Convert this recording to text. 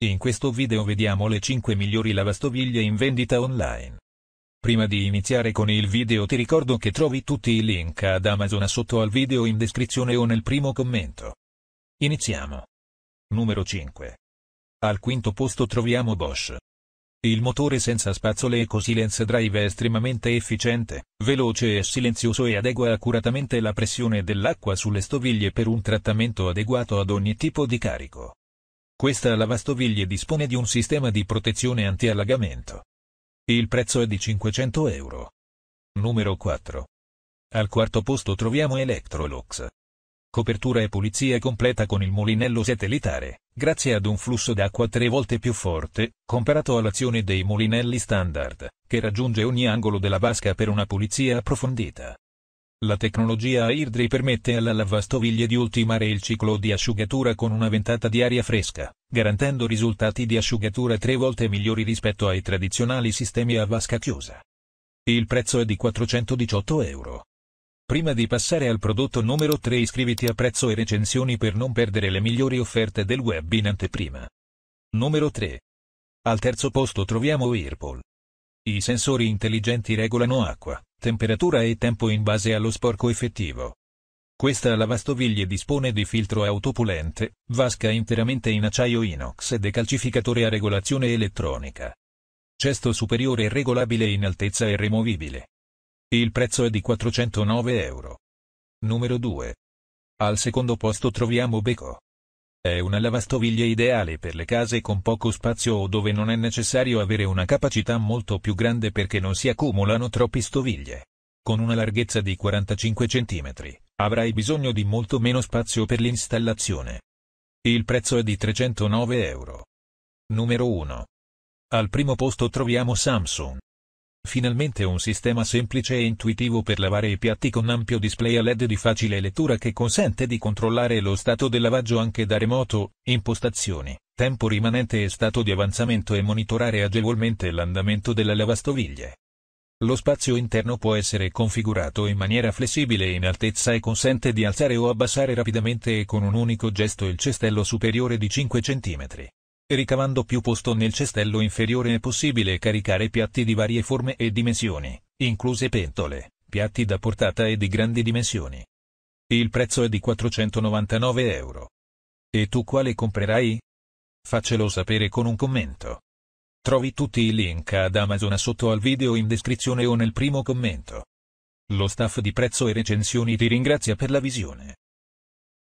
In questo video vediamo le 5 migliori lavastoviglie in vendita online. Prima di iniziare con il video ti ricordo che trovi tutti i link ad Amazon sotto al video in descrizione o nel primo commento. Iniziamo. Numero 5. Al quinto posto troviamo Bosch. Il motore senza spazzole EcoSilence Drive è estremamente efficiente, veloce e silenzioso e adegua accuratamente la pressione dell'acqua sulle stoviglie per un trattamento adeguato ad ogni tipo di carico. Questa lavastoviglie dispone di un sistema di protezione anti-allagamento. Il prezzo è di 500 euro. Numero 4. Al quarto posto troviamo Electrolux. Copertura e pulizia completa con il mulinello satellitare, grazie ad un flusso d'acqua tre volte più forte, comparato all'azione dei mulinelli standard, che raggiunge ogni angolo della vasca per una pulizia approfondita. La tecnologia Airdry permette alla lavastoviglie di ultimare il ciclo di asciugatura con una ventata di aria fresca, garantendo risultati di asciugatura tre volte migliori rispetto ai tradizionali sistemi a vasca chiusa. Il prezzo è di 418 euro. Prima di passare al prodotto numero 3 iscriviti a prezzo e recensioni per non perdere le migliori offerte del web in anteprima. Numero 3. Al terzo posto troviamo Whirlpool. I sensori intelligenti regolano acqua, temperatura e tempo in base allo sporco effettivo. Questa lavastoviglie dispone di filtro autopulente, vasca interamente in acciaio inox e decalcificatore a regolazione elettronica. Cesto superiore regolabile in altezza e removibile. Il prezzo è di 409 euro. Numero 2. Al secondo posto troviamo Beco. È una lavastoviglie ideale per le case con poco spazio o dove non è necessario avere una capacità molto più grande perché non si accumulano troppi stoviglie. Con una larghezza di 45 cm, avrai bisogno di molto meno spazio per l'installazione. Il prezzo è di 309 euro. Numero 1. Al primo posto troviamo Samsung. Finalmente un sistema semplice e intuitivo per lavare i piatti con ampio display a LED di facile lettura che consente di controllare lo stato del lavaggio anche da remoto, impostazioni, tempo rimanente e stato di avanzamento e monitorare agevolmente l'andamento della lavastoviglie. Lo spazio interno può essere configurato in maniera flessibile in altezza e consente di alzare o abbassare rapidamente e con un unico gesto il cestello superiore di 5 cm ricavando più posto nel cestello inferiore è possibile caricare piatti di varie forme e dimensioni, incluse pentole, piatti da portata e di grandi dimensioni. Il prezzo è di 499 euro. E tu quale comprerai? Faccelo sapere con un commento. Trovi tutti i link ad Amazon sotto al video in descrizione o nel primo commento. Lo staff di prezzo e recensioni ti ringrazia per la visione.